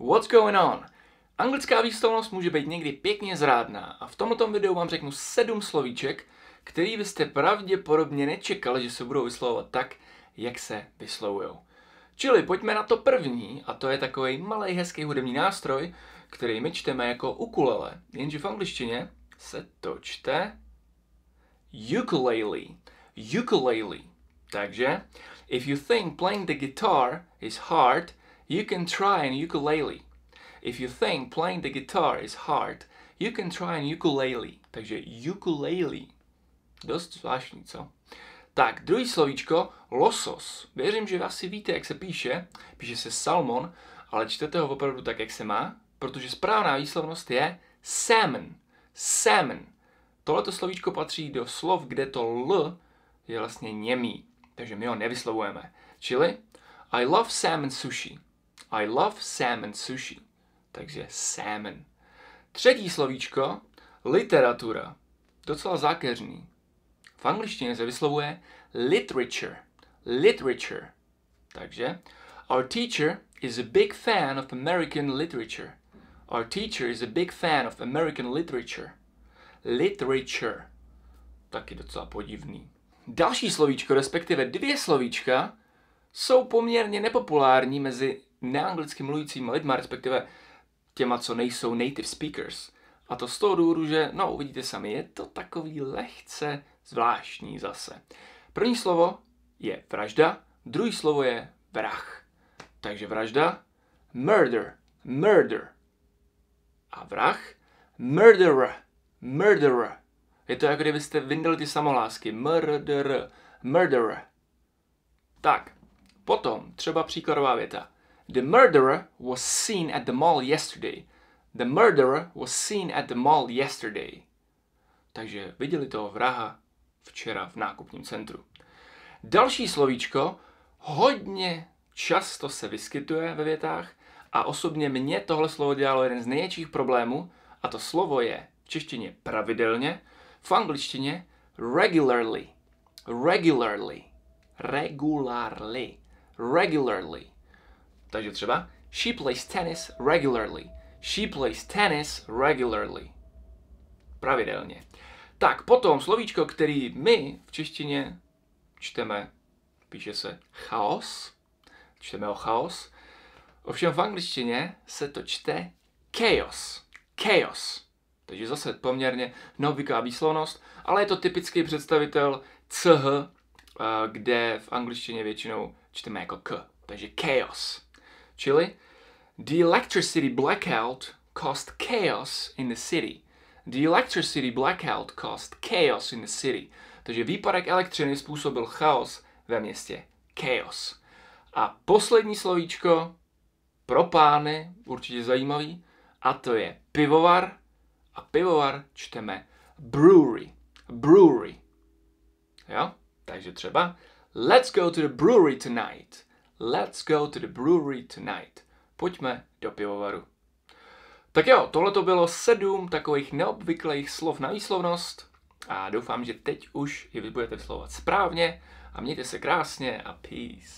What's going on? Anglická výslovnost může být někdy pěkně zrádná a v tomto videu vám řeknu sedm slovíček, který byste pravděpodobně nečekali, že se budou vyslovovat tak, jak se vyslovujou. Čili pojďme na to první, a to je takový malý hezký hudební nástroj, který my čteme jako ukulele, jenže v angličtině se to čte ukulele. Ukulele. Takže, if you think playing the guitar is hard, You can try an ukulele. If you think playing the guitar is hard, you can try an ukulele. Takže ukulele. Dost zvláštní, co? Tak, druhý slovíčko, losos. Věřím, že asi víte, jak se píše. Píše se salmon, ale čtete ho opravdu tak, jak se má, protože správná výslovnost je salmon. Salmon. Tohleto slovíčko patří do slov, kde to L je vlastně němý, takže my ho nevyslovujeme. Čili I love salmon sushi. I love salmon sushi. Takže salmon. Třetí slovíčko, literatura. Docela zákeřný. V angličtině se vyslovuje literature. Literature. Takže Our teacher is a big fan of American literature. Our teacher is a big fan of American literature. Literature. Taky docela podivný. Další slovíčko, respektive dvě slovíčka, jsou poměrně nepopulární mezi neanglicky mluvícíma lidma, respektive těma, co nejsou native speakers. A to z toho důvodu, že, no, uvidíte sami, je to takový lehce zvláštní zase. První slovo je vražda, druhý slovo je vrah. Takže vražda, murder, murder. A vrah, murderer, murderer. Je to jako kdybyste vyndali ty samolásky, murderer, murderer. Tak, potom třeba příkladová věta. The murderer was seen at the mall yesterday. The murderer was seen at the mall yesterday. Takže viděli toho vraha včera v nákupním centru. Další slovíčko hodně často se vyskytuje ve větách a osobně mě tohle slovo dělalo jeden z největších problémů a to slovo je v češtině pravidelně, v angličtině regularly. Regularly. Regularly. Regularly. Takže třeba She plays tennis regularly. She plays tennis regularly. Pravidelně. Tak, potom slovíčko, který my v češtině čteme, píše se chaos. Čteme o chaos. Ovšem v angličtině se to čte chaos. Chaos. Takže zase poměrně neobvyklá výslovnost, ale je to typický představitel ch, eh, kde v angličtině většinou čteme jako k. Takže chaos čili The electricity blackout caused chaos in the city. The electricity blackout caused chaos in the city. Takže výpadek elektřiny způsobil chaos ve městě. Chaos. A poslední slovíčko pro pány, určitě zajímavý, a to je pivovar. A pivovar čteme brewery. Brewery. Jo? Takže třeba Let's go to the brewery tonight. Let's go to the brewery tonight. Pojďme do pivovaru. Tak jo, tohle to bylo sedm takových neobvyklých slov na výslovnost a doufám, že teď už je vy budete vyslovovat správně a mějte se krásně a peace.